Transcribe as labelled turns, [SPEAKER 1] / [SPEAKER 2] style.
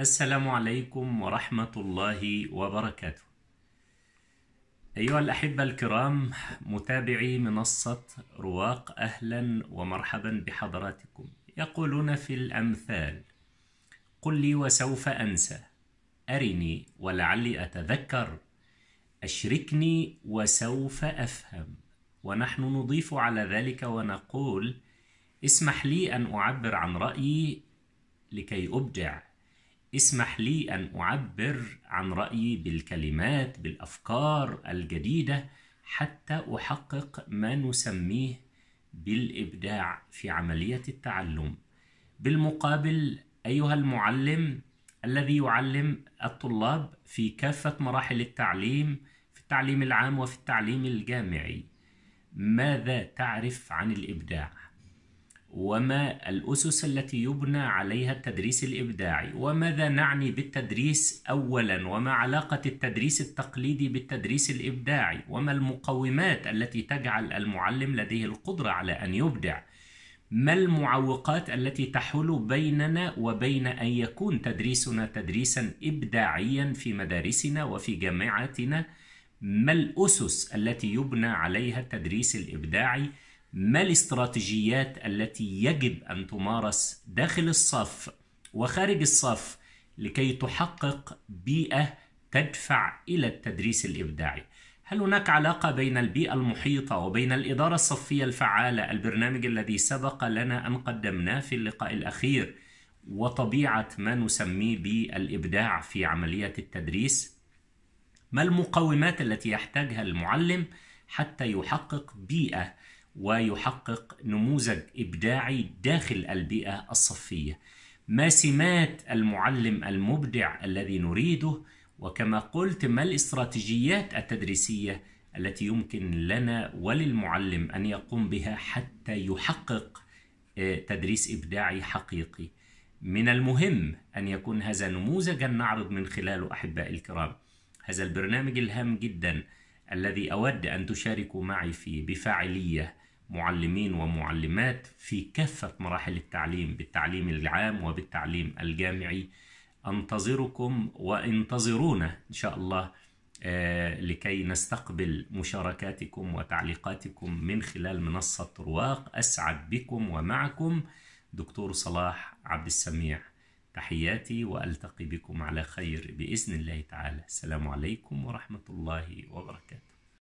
[SPEAKER 1] السلام عليكم ورحمة الله وبركاته. أيها الأحبة الكرام متابعي منصة رواق أهلا ومرحبا بحضراتكم. يقولون في الأمثال: قل لي وسوف أنسى، أرني ولعلي أتذكر، أشركني وسوف أفهم. ونحن نضيف على ذلك ونقول: اسمح لي أن أعبر عن رأيي لكي أبدع اسمح لي ان اعبر عن رايي بالكلمات بالافكار الجديده حتى احقق ما نسميه بالابداع في عمليه التعلم بالمقابل ايها المعلم الذي يعلم الطلاب في كافه مراحل التعليم في التعليم العام وفي التعليم الجامعي ماذا تعرف عن الابداع وما الأسس التي يبنى عليها التدريس الإبداعي وماذا نعني بالتدريس أولا وما علاقة التدريس التقليدي بالتدريس الإبداعي وما المقومات التي تجعل المعلم لديه القدرة على أن يبدع ما المعوقات التي تحول بيننا وبين أن يكون تدريسنا تدريسا إبداعيا في مدارسنا وفي جامعاتنا ما الأسس التي يبنى عليها التدريس الإبداعي ما الاستراتيجيات التي يجب أن تمارس داخل الصف وخارج الصف لكي تحقق بيئة تدفع إلى التدريس الإبداعي؟ هل هناك علاقة بين البيئة المحيطة وبين الإدارة الصفية الفعالة البرنامج الذي سبق لنا أن قدمناه في اللقاء الأخير وطبيعة ما نسميه بالإبداع في عملية التدريس؟ ما المقومات التي يحتاجها المعلم حتى يحقق بيئة ويحقق نموذج إبداعي داخل البيئة الصفية ما سمات المعلم المبدع الذي نريده وكما قلت ما الاستراتيجيات التدريسية التي يمكن لنا وللمعلم أن يقوم بها حتى يحقق آه، تدريس إبداعي حقيقي من المهم أن يكون هذا نموذجا نعرض من خلاله أحبائي الكرام هذا البرنامج الهام جدا الذي أود أن تشاركوا معي فيه بفاعلية معلمين ومعلمات في كافة مراحل التعليم بالتعليم العام وبالتعليم الجامعي أنتظركم وانتظرونا إن شاء الله آه، لكي نستقبل مشاركاتكم وتعليقاتكم من خلال منصة رواق أسعد بكم ومعكم دكتور صلاح عبد السميع تحياتي وألتقي بكم على خير بإذن الله تعالى السلام عليكم ورحمة الله وبركاته